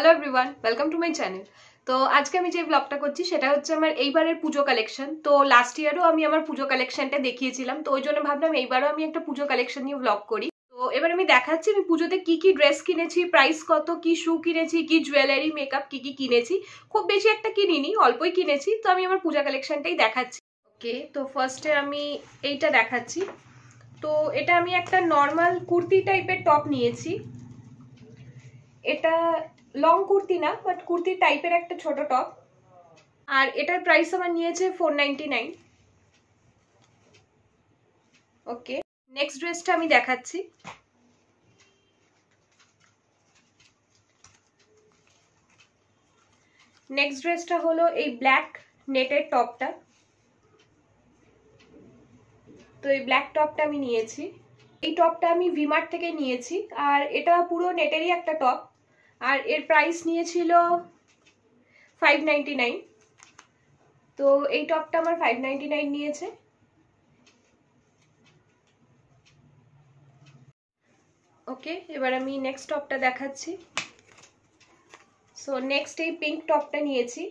hello everyone welcome to my channel তো আজকে আমি যে ব্লগটা করছি সেটা হচ্ছে আমার এইবারের পুজো কালেকশন তো লাস্ট ইয়ারও আমি আমার পুজো কালেকশনটা দেখিয়েছিলাম তো ওই জন্য ভাবলাম এইবারও আমি একটা পুজো কালেকশন নিয়ে ব্লগ করি তো এবার আমি দেখাচ্ছি আমি পুজোতে কি কি ড্রেস কিনেছি প্রাইস কত কি শু কিনেছি কি জুয়েলারি মেকআপ কি কি কিনেছি খুব বেশি একটা কিনিনি অল্পই কিনেছি তো আমি আমার পূজা কালেকশনটাই দেখাচ্ছি ওকে তো ফার্স্টে আমি এইটা দেখাচ্ছি তো এটা আমি একটা নর্মাল কুর্তি টাইপের টপ নিয়েছি এটা লং কুর্তি না বাট কুর্তি টাইপের একটা ছোট টপ আর এটার প্রাইস আমার নিয়েছে ফোর ওকে নেক্সট ড্রেসটা আমি দেখাচ্ছি নেক্সট ড্রেসটা হলো এই ব্ল্যাক নেটের টপটা তো এই ব্ল্যাক টপটা আমি নিয়েছি এই টপটা আমি ভিমার্ট থেকে নিয়েছি আর এটা পুরো নেটেরই একটা টপ আর এর প্রাইস নিয়েছিল ফাইভ নাইন তো এই টপটা আমার ফাইভ নাইন নিয়েছে ওকে এবার আমি নেক্সট টপটা দেখাচ্ছি সো নেক্সট এই পিঙ্ক টপটা নিয়েছি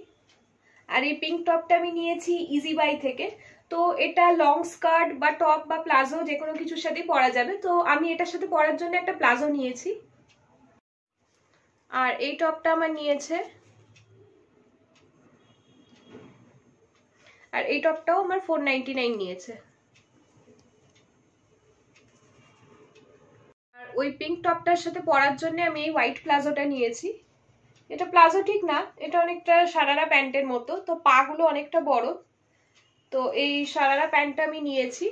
আর এই পিঙ্ক টপটা আমি নিয়েছি ইজি বাই থেকে তো এটা লং স্কার্ট বা টপ বা প্লাজো যে কোনো কিছুর সাথেই পরা যাবে তো আমি এটার সাথে পরার জন্য একটা প্লাজো নিয়েছি আর এই টপটা আমার নিয়েছে আর এই টপটাও আমার ফোর নিয়েছে আর ওই পিঙ্ক টপটার সাথে পরার জন্য আমি এই হোয়াইট প্লাজোটা নিয়েছি এটা প্লাজো ঠিক না এটা অনেকটা সারারা প্যান্টের মতো তো পাগুলো অনেকটা বড় তো এই সারারা প্যান্টটা আমি নিয়েছি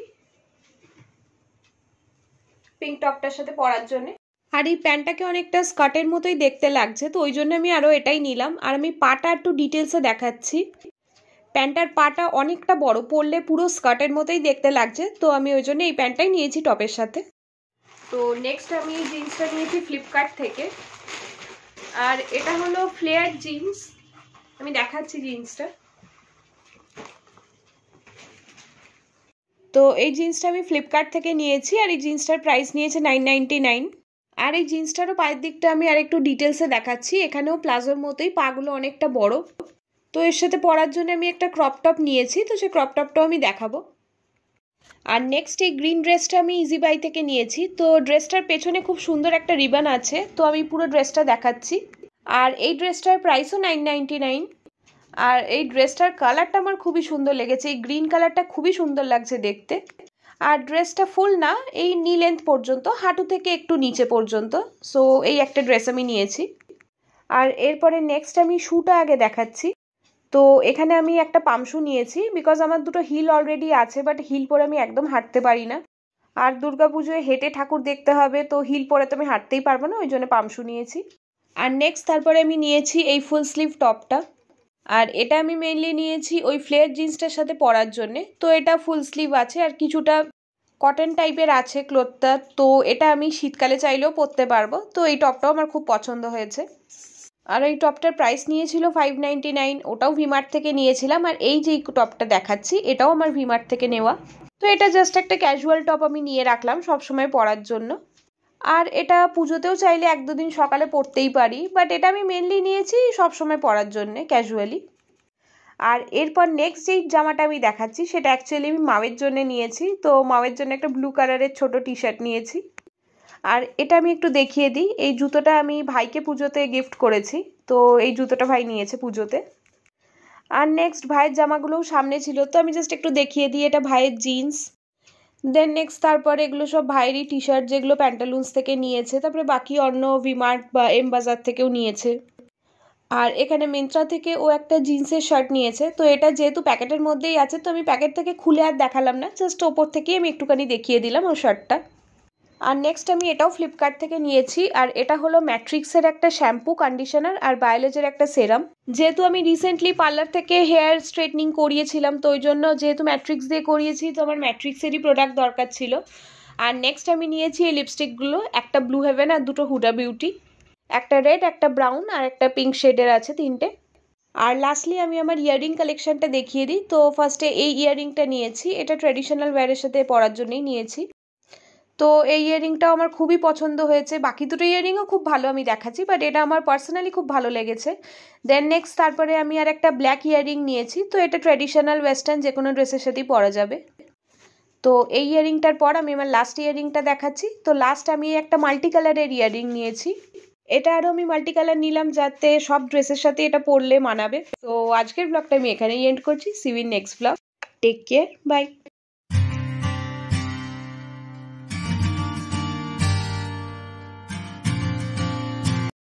পিঙ্ক টপটার সাথে পরার জন্যে আর এই প্যান্টটাকে অনেকটা স্কার্টের মতোই দেখতে লাগছে তো ওই জন্য আমি আরও এটাই নিলাম আর আমি পাটা একটু ডিটেলসে দেখাচ্ছি প্যান্টটার পাটা অনেকটা বড় পরলে পুরো স্কার্টের মতোই দেখতে লাগছে তো আমি ওই জন্য এই প্যান্টটাই নিয়েছি টপের সাথে তো নেক্সট আমি এই জিন্সটা নিয়েছি ফ্লিপকার্ট থেকে আর এটা হলো ফ্লেয়ার জিন্স আমি দেখাচ্ছি জিন্সটা তো এই জিন্সটা আমি ফ্লিপকার্ট থেকে নিয়েছি আর এই জিন্সটার প্রাইস নিয়েছে নাইন নাইনটি নাইন আর এই জিন্সটারও পায়ের দিকটা আমি আর একটু ডিটেলসে দেখাচ্ছি এখানেও প্লাজোর মতোই পাগুলো অনেকটা বড় তো এর সাথে পরার জন্য আমি একটা ক্রপ টপ নিয়েছি তো সেই ক্রপ টপটাও আমি দেখাবো আর নেক্সট এই গ্রিন ড্রেসটা আমি ইজি বাই থেকে নিয়েছি তো ড্রেসটার পেছনে খুব সুন্দর একটা রিবান আছে তো আমি পুরো ড্রেসটা দেখাচ্ছি আর এই ড্রেসটার প্রাইসও নাইন নাইনটি নাইন আর এই ড্রেসটার কালারটা আমার খুবই সুন্দর লেগেছে এই গ্রিন কালারটা খুবই সুন্দর লাগছে দেখতে আর ড্রেসটা ফুল না এই নি লেন্থ পর্যন্ত হাঁটু থেকে একটু নিচে পর্যন্ত সো এই একটা ড্রেস আমি নিয়েছি আর এরপরে নেক্সট আমি শুটা আগে দেখাচ্ছি তো এখানে আমি একটা পামশু নিয়েছি বিকজ আমার দুটো হিল অলরেডি আছে বাট হিল পরে আমি একদম হাঁটতে পারি না আর পুজোয় হেঁটে ঠাকুর দেখতে হবে তো হিল পরে তো আমি হাঁটতেই পারবো না ওই জন্য পামশু নিয়েছি আর নেক্সট তারপরে আমি নিয়েছি এই ফুল স্লিভ টপটা আর এটা আমি মেনলি নিয়েছি ওই ফ্লেয়ার জিন্সটার সাথে পরার জন্যে তো এটা ফুল স্লিভ আছে আর কিছুটা কটন টাইপের আছে ক্লোথটা তো এটা আমি শীতকালে চাইলেও পরতে পারবো তো এই টপটাও আমার খুব পছন্দ হয়েছে আর এই টপটার প্রাইস নিয়েছিল ফাইভ নাইনটি নাইন ওটাও ভিমার্ট থেকে নিয়েছিলাম আর এই যে টপটা দেখাচ্ছি এটাও আমার ভিমার্ট থেকে নেওয়া তো এটা জাস্ট একটা ক্যাজুয়াল টপ আমি নিয়ে রাখলাম সবসময় পরার জন্য আর এটা পুজোতেও চাইলে এক দুদিন সকালে পরতেই পারি বাট এটা আমি মেনলি নিয়েছি সবসময় পরার জন্যে ক্যাজুয়ালি আর এরপর নেক্সট যেই জামাটা আমি দেখাচ্ছি সেটা অ্যাকচুয়ালি আমি মায়ের জন্য নিয়েছি তো মায়ের জন্য একটা ব্লু কালারের ছোট টি শার্ট নিয়েছি আর এটা আমি একটু দেখিয়ে দিই এই জুতোটা আমি ভাইকে পুজোতে গিফট করেছি তো এই জুতোটা ভাই নিয়েছে পুজোতে আর নেক্সট ভাইয়ের জামাগুলোও সামনে ছিল তো আমি জাস্ট একটু দেখিয়ে দিই এটা ভাইয়ের জিন্স দেন নেক্সট তারপরে এগুলো সব ভাইরি টি শার্ট যেগুলো প্যান্টালুন্স থেকে নিয়েছে তারপরে বাকি অন্য ভিমার্ট বা এম বাজার থেকেও নিয়েছে আর এখানে মিন্ত্রা থেকে ও একটা জিন্সের শার্ট নিয়েছে তো এটা যেহেতু প্যাকেটের মধ্যেই আছে তো আমি প্যাকেট থেকে খুলে আর দেখালাম না জাস্ট ওপর থেকেই আমি একটুখানি দেখিয়ে দিলাম ও শার্টটা আর নেক্সট আমি এটাও ফ্লিপকার্ট থেকে নিয়েছি আর এটা হলো ম্যাট্রিক্সের একটা শ্যাম্পু কন্ডিশনার আর বায়োলজির একটা সেরাম যেহেতু আমি রিসেন্টলি পার্লার থেকে হেয়ার স্ট্রেটনিং করিয়েছিলাম তো ওই জন্য যেহেতু ম্যাট্রিক্স দিয়ে করিয়েছি তো আমার ম্যাট্রিক্সেরই প্রোডাক্ট দরকার ছিল আর নেক্সট আমি নিয়েছি এই লিপস্টিকগুলো একটা ব্লু হেভেন আর দুটো হুডা বিউটি একটা রেড একটা ব্রাউন আর একটা পিঙ্ক শেডের আছে তিনটে আর লাস্টলি আমি আমার ইয়াররিং কালেকশানটা দেখিয়ে দিই তো ফার্স্টে এই ইয়াররিংটা নিয়েছি এটা ট্র্যাডিশনাল ওয়্যারের সাথে পরার জন্যই নিয়েছি তো এই ইয়ারিংটাও আমার খুবই পছন্দ হয়েছে বাকি দুটো ইয়াররিংও খুব ভালো আমি দেখাচ্ছি বাট এটা আমার পার্সোনালি খুব ভালো লেগেছে দেন নেক্সট তারপরে আমি আর একটা ব্ল্যাক ইয়ারিং নিয়েছি তো এটা ট্র্যাডিশনাল ওয়েস্টার্ন যে কোনো ড্রেসের সাথেই পরা যাবে তো এই ইয়াররিংটার পর আমি আমার লাস্ট ইয়ারিংটা দেখাচ্ছি তো লাস্ট আমি একটা মাল্টি কালারের ইয়াররিং নিয়েছি এটা আরও আমি মাল্টি কালার নিলাম যাতে সব ড্রেসের সাথে এটা পরলে মানাবে তো আজকের ব্লগটা আমি এখানেই এন্ড করছি see you in next blog take care by